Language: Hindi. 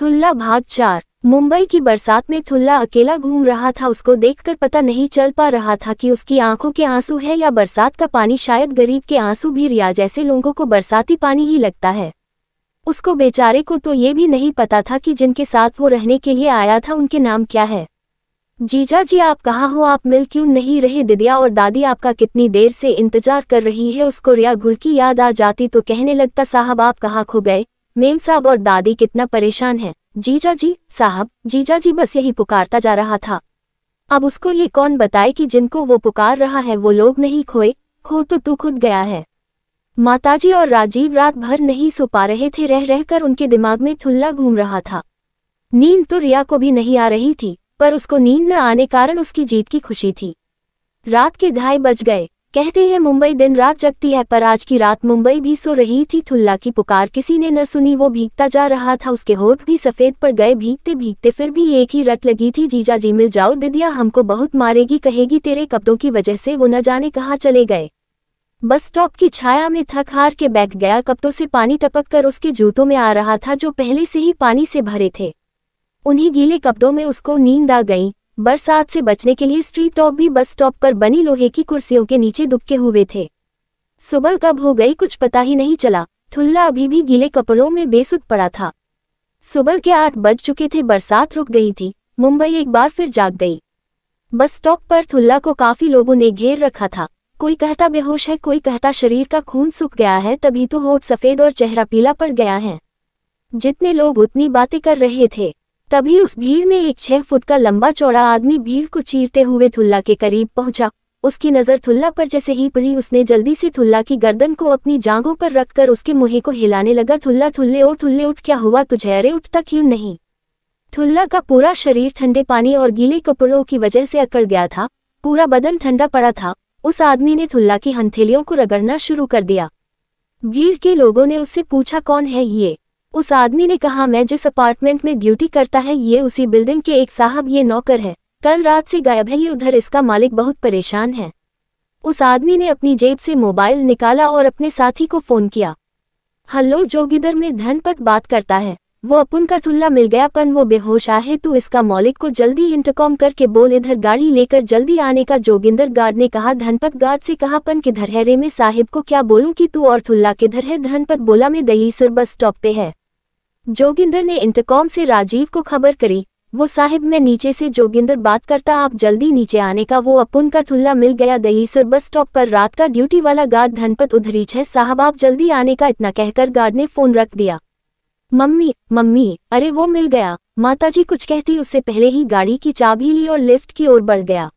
थुल्ला भाग चार मुंबई की बरसात में थुल्ला अकेला घूम रहा था उसको देखकर पता नहीं चल पा रहा था कि उसकी आंखों के आंसू है या बरसात का पानी शायद गरीब के आंसू भी रिया जैसे लोगों को बरसाती पानी ही लगता है उसको बेचारे को तो ये भी नहीं पता था कि जिनके साथ वो रहने के लिए आया था उनके नाम क्या है जीजा जी आप कहाँ हो आप मिल क्यों नहीं रहे दिदिया और दादी आपका कितनी देर से इंतजार कर रही है उसको रिया घुड़की याद आ जाती तो कहने लगता साहब आप कहाँ खो गए मेम साहब और दादी कितना परेशान हैं जीजा जी साहब जीजा जी बस यही पुकारता जा रहा था अब उसको ये कौन बताए कि जिनको वो पुकार रहा है वो लोग नहीं खोए खो तो तू खुद गया है माताजी और राजीव रात भर नहीं सो पा रहे थे रह रहकर उनके दिमाग में थुल्ला घूम रहा था नींद तो रिया को भी नहीं आ रही थी पर उसको नींद न आने कारण उसकी जीत की खुशी थी रात के ढाई बज गए कहते हैं मुंबई दिन रात जगती है पर आज की रात मुंबई भी सो रही थी थुल्ला की पुकार किसी ने न सुनी वो भीगता जा रहा था उसके होठ भी सफ़ेद पर गए भीगते भीगते फिर भी एक ही रट लगी थी जीजा जी मिल जाओ दिदिया हमको बहुत मारेगी कहेगी तेरे कपड़ों की वजह से वो न जाने कहाँ चले गए बस स्टॉप की छाया में थक हार के बैठ गया कपड़ों से पानी टपक कर उसके जूतों में आ रहा था जो पहले से ही पानी से भरे थे उन्हीं गीले कपड़ों में उसको नींद आ गई बरसात से बचने के लिए स्ट्रीट टॉप भी बस स्टॉप पर बनी लोहे की कुर्सियों के नीचे दुबके हुए थे सुबह कब हो गई कुछ पता ही नहीं चला थुल्ला अभी भी गीले कपड़ों में बेसुध पड़ा था सुबह के आठ बज चुके थे बरसात रुक गई थी मुंबई एक बार फिर जाग गई बस स्टॉप पर थुल्ला को काफी लोगों ने घेर रखा था कोई कहता बेहोश है कोई कहता शरीर का खून सूख गया है तभी तो होठ सफेद और चेहरा पीला पड़ गया है जितने लोग उतनी बातें कर रहे थे तभी उस भीड़ में एक छह फुट का लंबा चौड़ा आदमी भीड़ को चीरते हुए थुल्ला के करीब पहुंचा उसकी नज़र थुल्ला पर जैसे ही पड़ी उसने जल्दी से थुल्ला की गर्दन को अपनी जांघों पर रखकर उसके मुहे को हिलाने लगा थुल्ला थुल्ले और थुल्ले उठ क्या हुआ तुझे अरे उठता क्यों नहीं थुल्ला का पूरा शरीर ठंडे पानी और गीले कपड़ों की वजह से अकड़ गया था पूरा बदन ठंडा पड़ा था उस आदमी ने थुल्ला की हंथेलियों को रगड़ना शुरू कर दिया भीड़ के लोगों ने उससे पूछा कौन है ये उस आदमी ने कहा मैं जिस अपार्टमेंट में ड्यूटी करता है ये उसी बिल्डिंग के एक साहब ये नौकर है कल रात से गायब है ये उधर इसका मालिक बहुत परेशान है उस आदमी ने अपनी जेब से मोबाइल निकाला और अपने साथी को फोन किया हल्लो जोगिदर में धनपत बात करता है वो अपन का ठुल्ला मिल गया पन वो बेहोश आ है तू इसका मौलिक को जल्दी इंटरकॉम करके बोल इधर गाड़ी लेकर जल्दी आने का जोगिंदर गार्ड ने कहा धनपत गार्ड से कहा पन किधर है में साहिब को क्या बोलूं कि तू और ठुल्ला किधर है धनपत बोला मैं दहीसर बस स्टॉप पे है जोगिंदर ने इंटरकॉम से राजीव को खबर करी वो साहिब मैं नीचे से जोगिंदर बात करता आप जल्दी नीचे आने का वो अपुन का ठुल्ला मिल गया दहीसर बस स्टॉप पर रात का ड्यूटी वाला गार्ड धनपत उधरीच है साहब आप जल्दी आने का इतना कहकर गार्ड ने फोन रख दिया मम्मी मम्मी अरे वो मिल गया माताजी कुछ कहती उससे पहले ही गाड़ी की चाबी ली और लिफ्ट की ओर बढ़ गया